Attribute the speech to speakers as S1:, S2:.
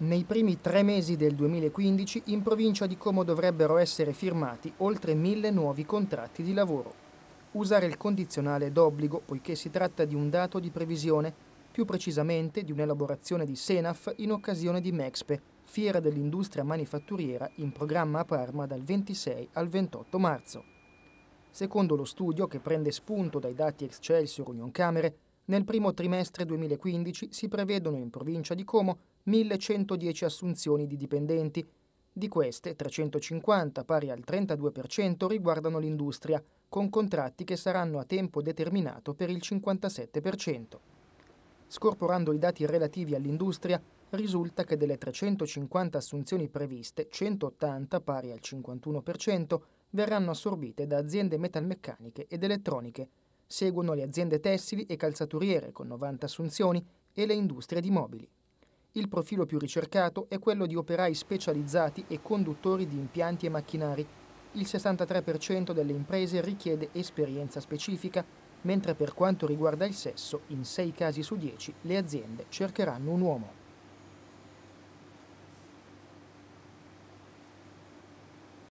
S1: Nei primi tre mesi del 2015 in provincia di Como dovrebbero essere firmati oltre mille nuovi contratti di lavoro. Usare il condizionale d'obbligo poiché si tratta di un dato di previsione, più precisamente di un'elaborazione di Senaf in occasione di Mexpe, fiera dell'industria manifatturiera in programma a Parma dal 26 al 28 marzo. Secondo lo studio che prende spunto dai dati Excelsior Union Camere, nel primo trimestre 2015 si prevedono in provincia di Como 1110 assunzioni di dipendenti. Di queste 350, pari al 32%, riguardano l'industria, con contratti che saranno a tempo determinato per il 57%. Scorporando i dati relativi all'industria, risulta che delle 350 assunzioni previste, 180, pari al 51%, verranno assorbite da aziende metalmeccaniche ed elettroniche, seguono le aziende tessili e calzaturiere con 90 assunzioni e le industrie di mobili. Il profilo più ricercato è quello di operai specializzati e conduttori di impianti e macchinari. Il 63% delle imprese richiede esperienza specifica, mentre per quanto riguarda il sesso, in 6 casi su 10 le aziende cercheranno un uomo.